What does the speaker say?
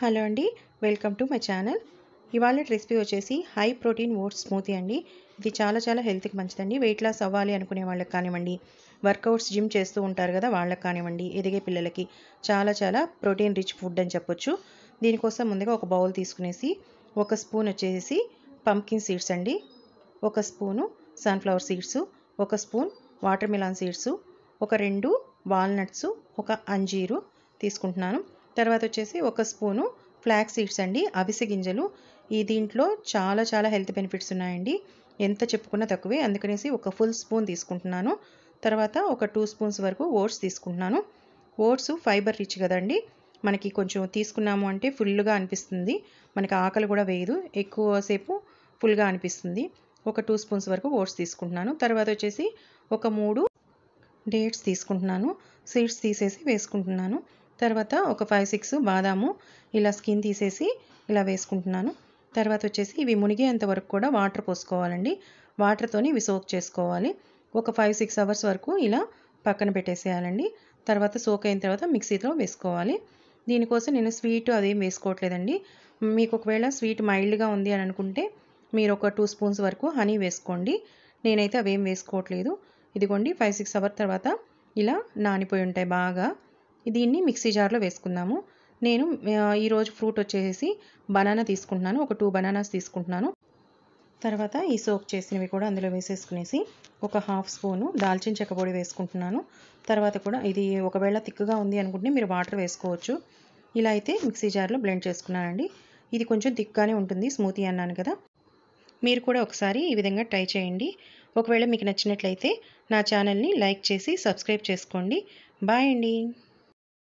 hello అండి welcome to my channel ఇవాళ recipe వచ్చేసి హై ప్రోటీన్ ఓట్స్ స్మూతీ అండి ఇది చాలా చాలా హెల్త్కి మంచిదండి వెయిట్ లాస్ అవ్వాలి అనుకునే వాళ్ళకి కానివ్వండి వర్కౌట్స్ జిమ్ చేస్తూ ఉంటారు కదా వాళ్ళకి కానివ్వండి ఎదిగే పిల్లలకి చాలా చాలా ప్రోటీన్ రిచ్ ఫుడ్ అని చెప్పొచ్చు దీనికోసం ముందుగా ఒక బౌల్ తీసుకునేసి ఒక స్పూన్ వచ్చేసి పంకిన్ సీడ్స్ అండి ఒక స్పూను సన్ఫ్లవర్ సీడ్స్ ఒక స్పూన్ వాటర్ మిలాన్ సీడ్స్ ఒక రెండు వాల్నట్స్ ఒక అంజీరు తీసుకుంటున్నాను తర్వాత వచ్చేసి ఒక స్పూను ఫ్లాక్ సీడ్స్ అండి అవిసె గింజలు ఈ దీంట్లో చాలా చాలా హెల్త్ బెనిఫిట్స్ ఉన్నాయండి ఎంత చెప్పుకున్నా తక్కువే అందుకనేసి ఒక ఫుల్ స్పూన్ తీసుకుంటున్నాను తర్వాత ఒక టూ స్పూన్స్ వరకు ఓట్స్ తీసుకుంటున్నాను ఓట్స్ ఫైబర్ రిచ్ కదండి మనకి కొంచెం తీసుకున్నాము అంటే ఫుల్గా అనిపిస్తుంది మనకి ఆకలి కూడా వేయదు ఎక్కువసేపు ఫుల్గా అనిపిస్తుంది ఒక టూ స్పూన్స్ వరకు ఓట్స్ తీసుకుంటున్నాను తర్వాత వచ్చేసి ఒక మూడు డేట్స్ తీసుకుంటున్నాను సీడ్స్ తీసేసి వేసుకుంటున్నాను తర్వాత ఒక ఫైవ్ సిక్స్ బాదాము ఇలా స్కిన్ తీసేసి ఇలా వేసుకుంటున్నాను తర్వాత వచ్చేసి ఇవి మునిగేంత వరకు కూడా వాటర్ పోసుకోవాలండి వాటర్తోని ఇవి సోక్ చేసుకోవాలి ఒక ఫైవ్ సిక్స్ అవర్స్ వరకు ఇలా పక్కన పెట్టేసేయాలండి తర్వాత సోక్ అయిన తర్వాత మిక్సీలో వేసుకోవాలి దీనికోసం నేను స్వీట్ అదేం వేసుకోవట్లేదండి మీకు ఒకవేళ స్వీట్ మైల్డ్గా ఉంది అని అనుకుంటే మీరు ఒక టూ స్పూన్స్ వరకు హనీ వేసుకోండి నేనైతే అవేం వేసుకోవట్లేదు ఇదిగోండి ఫైవ్ సిక్స్ అవర్ తర్వాత ఇలా నానిపోయి ఉంటాయి బాగా దీన్ని మిక్సీ జార్లో వేసుకుందాము నేను ఈరోజు ఫ్రూట్ వచ్చేసి బనానా తీసుకుంటున్నాను ఒక టూ బనానాస్ తీసుకుంటున్నాను తర్వాత ఈ సోక్ చేసినవి కూడా అందులో వేసేసుకునేసి ఒక హాఫ్ స్పూను దాల్చిన చెక్క పొడి వేసుకుంటున్నాను తర్వాత కూడా ఇది ఒకవేళ తిక్కుగా ఉంది అనుకుంటే మీరు వాటర్ వేసుకోవచ్చు ఇలా అయితే మిక్సీ జార్లో బ్లెండ్ చేసుకున్నానండి ఇది కొంచెం థిక్గానే ఉంటుంది స్మూతీ అన్నాను కదా మీరు కూడా ఒకసారి ఈ విధంగా ట్రై చేయండి ఒకవేళ మీకు నచ్చినట్లయితే నా ఛానల్ని లైక్ చేసి సబ్స్క్రైబ్ చేసుకోండి బాయ్ అండి